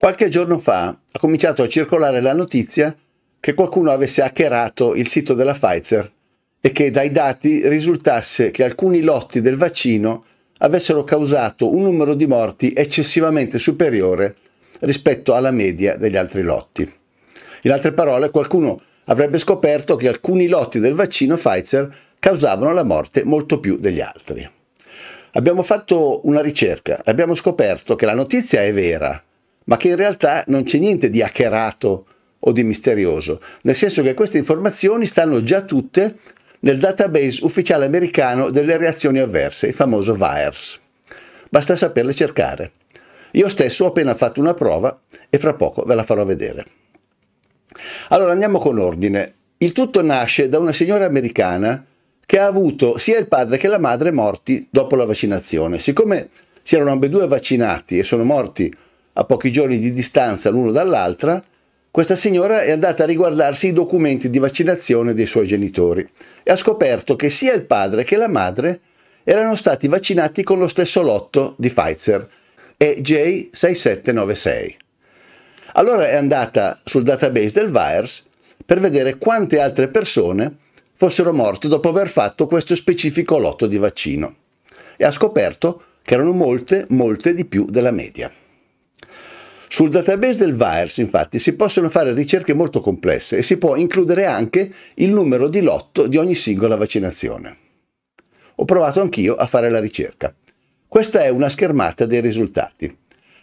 Qualche giorno fa ha cominciato a circolare la notizia che qualcuno avesse hackerato il sito della Pfizer e che dai dati risultasse che alcuni lotti del vaccino avessero causato un numero di morti eccessivamente superiore rispetto alla media degli altri lotti. In altre parole, qualcuno avrebbe scoperto che alcuni lotti del vaccino Pfizer causavano la morte molto più degli altri. Abbiamo fatto una ricerca e abbiamo scoperto che la notizia è vera, ma che in realtà non c'è niente di hackerato o di misterioso, nel senso che queste informazioni stanno già tutte nel database ufficiale americano delle reazioni avverse, il famoso VIRES. Basta saperle cercare. Io stesso ho appena fatto una prova e fra poco ve la farò vedere. Allora andiamo con ordine. Il tutto nasce da una signora americana che ha avuto sia il padre che la madre morti dopo la vaccinazione. Siccome si erano ambedue vaccinati e sono morti a pochi giorni di distanza l'uno dall'altra, questa signora è andata a riguardarsi i documenti di vaccinazione dei suoi genitori e ha scoperto che sia il padre che la madre erano stati vaccinati con lo stesso lotto di Pfizer, EJ6796. Allora è andata sul database del VIRS per vedere quante altre persone fossero morte dopo aver fatto questo specifico lotto di vaccino e ha scoperto che erano molte, molte di più della media. Sul database del VAERS infatti si possono fare ricerche molto complesse e si può includere anche il numero di lotto di ogni singola vaccinazione. Ho provato anch'io a fare la ricerca. Questa è una schermata dei risultati.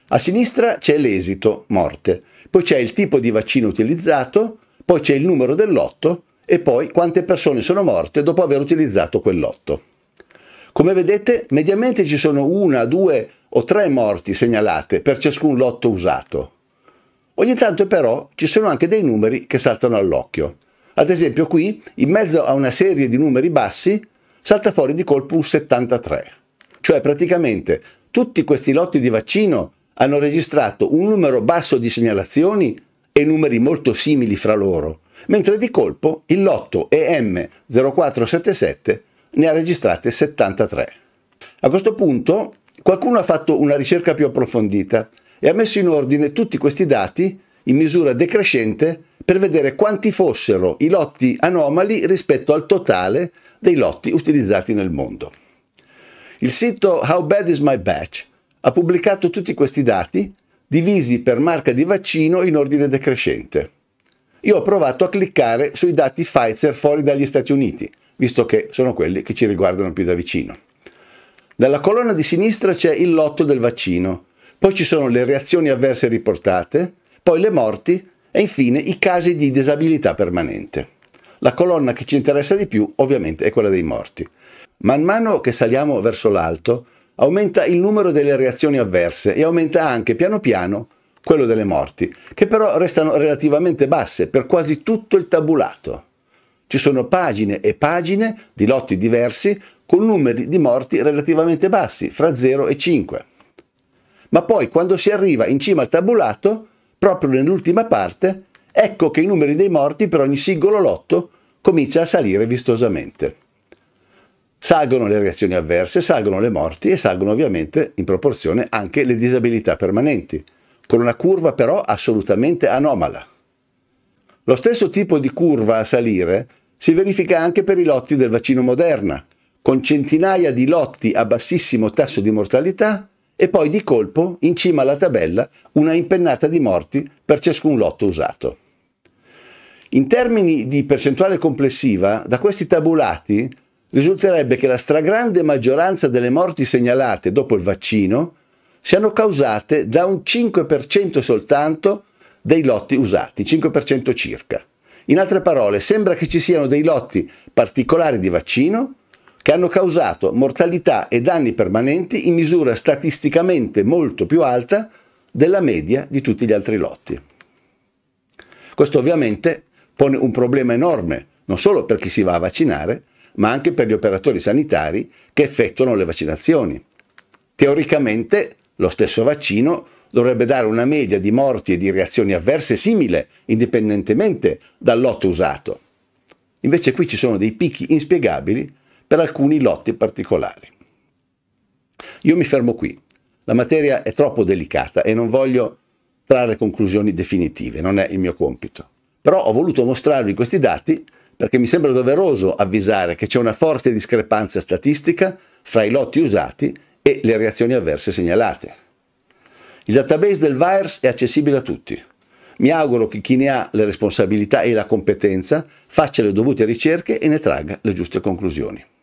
A sinistra c'è l'esito, morte, poi c'è il tipo di vaccino utilizzato, poi c'è il numero del lotto e poi quante persone sono morte dopo aver utilizzato quel lotto. Come vedete, mediamente ci sono una, due, o tre morti segnalate per ciascun lotto usato. Ogni tanto però ci sono anche dei numeri che saltano all'occhio. Ad esempio qui, in mezzo a una serie di numeri bassi, salta fuori di colpo un 73. Cioè praticamente tutti questi lotti di vaccino hanno registrato un numero basso di segnalazioni e numeri molto simili fra loro, mentre di colpo il lotto EM0477 ne ha registrate 73. A questo punto Qualcuno ha fatto una ricerca più approfondita e ha messo in ordine tutti questi dati in misura decrescente per vedere quanti fossero i lotti anomali rispetto al totale dei lotti utilizzati nel mondo. Il sito How Bad Is My Batch ha pubblicato tutti questi dati divisi per marca di vaccino in ordine decrescente. Io ho provato a cliccare sui dati Pfizer fuori dagli Stati Uniti, visto che sono quelli che ci riguardano più da vicino. Dalla colonna di sinistra c'è il lotto del vaccino, poi ci sono le reazioni avverse riportate, poi le morti e infine i casi di disabilità permanente. La colonna che ci interessa di più ovviamente è quella dei morti. Man mano che saliamo verso l'alto aumenta il numero delle reazioni avverse e aumenta anche piano piano quello delle morti, che però restano relativamente basse per quasi tutto il tabulato. Ci sono pagine e pagine di lotti diversi con numeri di morti relativamente bassi, fra 0 e 5. Ma poi quando si arriva in cima al tabulato, proprio nell'ultima parte, ecco che i numeri dei morti per ogni singolo lotto comincia a salire vistosamente. Salgono le reazioni avverse, salgono le morti e salgono ovviamente in proporzione anche le disabilità permanenti, con una curva però assolutamente anomala. Lo stesso tipo di curva a salire si verifica anche per i lotti del vaccino Moderna, con centinaia di lotti a bassissimo tasso di mortalità e poi di colpo, in cima alla tabella, una impennata di morti per ciascun lotto usato. In termini di percentuale complessiva, da questi tabulati risulterebbe che la stragrande maggioranza delle morti segnalate dopo il vaccino siano causate da un 5% soltanto dei lotti usati, 5% circa. In altre parole, sembra che ci siano dei lotti particolari di vaccino che hanno causato mortalità e danni permanenti in misura statisticamente molto più alta della media di tutti gli altri lotti. Questo ovviamente pone un problema enorme, non solo per chi si va a vaccinare, ma anche per gli operatori sanitari che effettuano le vaccinazioni. Teoricamente lo stesso vaccino dovrebbe dare una media di morti e di reazioni avverse simile, indipendentemente dal lotto usato. Invece qui ci sono dei picchi inspiegabili per alcuni lotti particolari. Io mi fermo qui. La materia è troppo delicata e non voglio trarre conclusioni definitive, non è il mio compito. Però ho voluto mostrarvi questi dati perché mi sembra doveroso avvisare che c'è una forte discrepanza statistica fra i lotti usati e le reazioni avverse segnalate. Il database del VIRS è accessibile a tutti. Mi auguro che chi ne ha le responsabilità e la competenza faccia le dovute ricerche e ne tragga le giuste conclusioni.